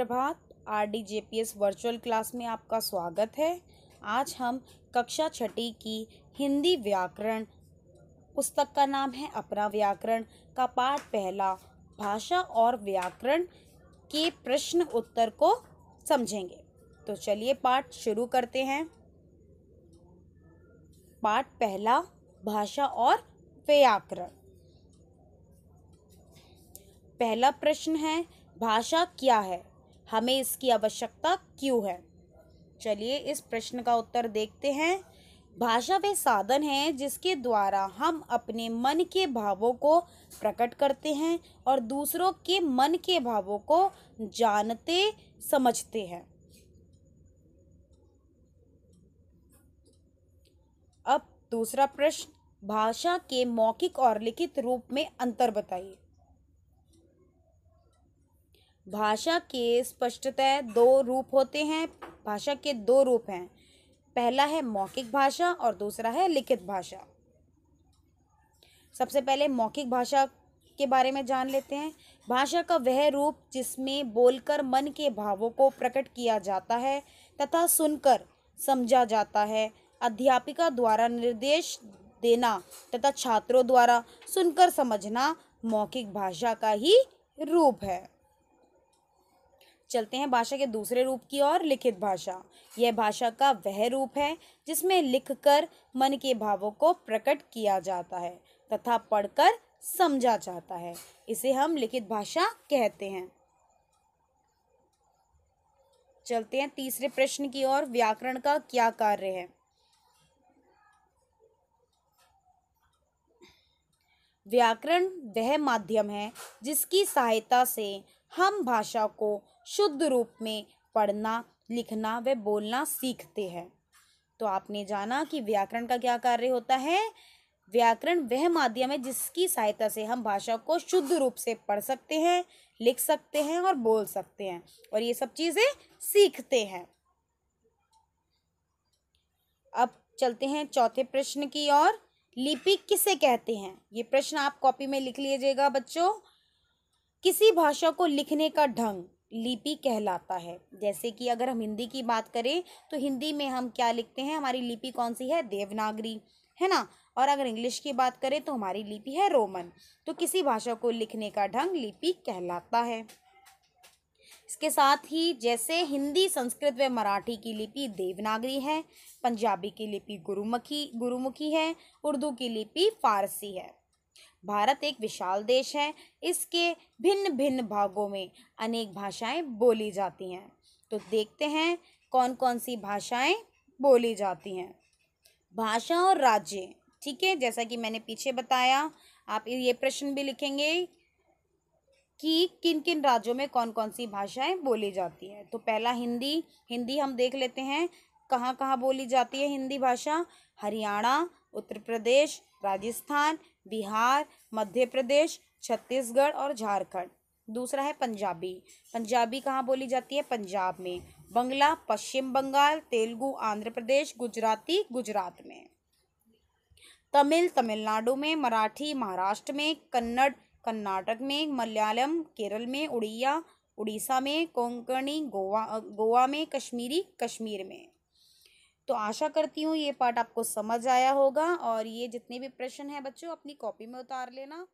सुप्रभात R D J P S virtual class में आपका स्वागत है आज हम कक्षा छठी की हिंदी व्याकरण पुस्तक का नाम है अपना व्याकरण का पाठ पहला भाषा और व्याकरण के प्रश्न उत्तर को समझेंगे तो चलिए पाठ शुरू करते हैं पाठ पहला भाषा और व्याकरण पहला प्रश्न है भाषा क्या है हमें इसकी आवश्यकता क्यों है चलिए इस प्रश्न का उत्तर देखते हैं भाषा वे साधन है जिसके द्वारा हम अपने मन के भावों को प्रकट करते हैं और दूसरों के मन के भावों को जानते समझते हैं अब दूसरा प्रश्न भाषा के मौखिक और लिखित रूप में अंतर बताइए भाषा के स्पष्टतः दो रूप होते हैं भाषा के दो रूप हैं पहला है मौखिक भाषा और दूसरा है लिखित भाषा सबसे पहले मौखिक भाषा के बारे में जान लेते हैं भाषा का वह रूप जिसमें बोलकर मन के भावों को प्रकट किया जाता है तथा सुनकर समझा जाता है अध्यापिका द्वारा निर्देश देना तथा छात्रों द्वारा सुनकर समझना मौखिक भाषा का ही रूप है चलते हैं भाषा के दूसरे रूप की ओर लिखित भाषा यह भाषा का वह रूप है जिसमें लिखकर मन के भावों को प्रकट किया जाता है तथा पढ़कर समझा जाता है इसे हम लिखित भाषा कहते हैं चलते हैं तीसरे प्रश्न की ओर व्याकरण का क्या कार्य है व्याकरण वह माध्यम है जिसकी सहायता से हम भाषा को शुद्ध रूप में पढ़ना लिखना व बोलना सीखते हैं तो आपने जाना कि व्याकरण का क्या कार्य होता है व्याकरण वह माध्यम है जिसकी सहायता से हम भाषा को शुद्ध रूप से पढ़ सकते हैं लिख सकते हैं और बोल सकते हैं और ये सब चीज़ें सीखते हैं अब चलते हैं चौथे प्रश्न की ओर लिपि किसे कहते हैं ये प्रश्न आप कॉपी में लिख लीजिएगा बच्चों किसी भाषा को लिखने का ढंग लिपि कहलाता है जैसे कि अगर हम हिंदी की बात करें तो हिंदी में हम क्या लिखते हैं हमारी लिपि कौन सी है देवनागरी है ना और अगर इंग्लिश की बात करें तो हमारी लिपि है रोमन तो किसी भाषा को लिखने का ढंग लिपि कहलाता है इसके साथ ही जैसे हिंदी संस्कृत व मराठी की लिपि देवनागरी है पंजाबी की लिपि गुरुमुखी गुरुमुखी है उर्दू की लिपि फारसी है भारत एक विशाल देश है इसके भिन्न भिन्न भागों में अनेक भाषाएं बोली जाती हैं तो देखते हैं कौन कौन सी भाषाएं बोली जाती हैं भाषा और राज्य ठीक है जैसा कि मैंने पीछे बताया आप ये प्रश्न भी लिखेंगे कि किन किन राज्यों में कौन कौन सी भाषाएं बोली जाती हैं तो पहला हिंदी हिंदी हम देख लेते हैं कहाँ कहाँ बोली जाती है हिंदी भाषा हरियाणा उत्तर प्रदेश राजस्थान बिहार मध्य प्रदेश छत्तीसगढ़ और झारखंड दूसरा है पंजाबी पंजाबी कहाँ बोली जाती है पंजाब में बंगला पश्चिम बंगाल तेलुगु आंध्र प्रदेश गुजराती गुजरात में तमिल तमिलनाडु में मराठी महाराष्ट्र में कन्नड़ कर्नाटक में मलयालम केरल में उड़िया उड़ीसा में कोंकणी गोवा गोवा में कश्मीरी कश्मीर में तो आशा करती हूँ ये पार्ट आपको समझ आया होगा और ये जितने भी प्रश्न हैं बच्चों अपनी कॉपी में उतार लेना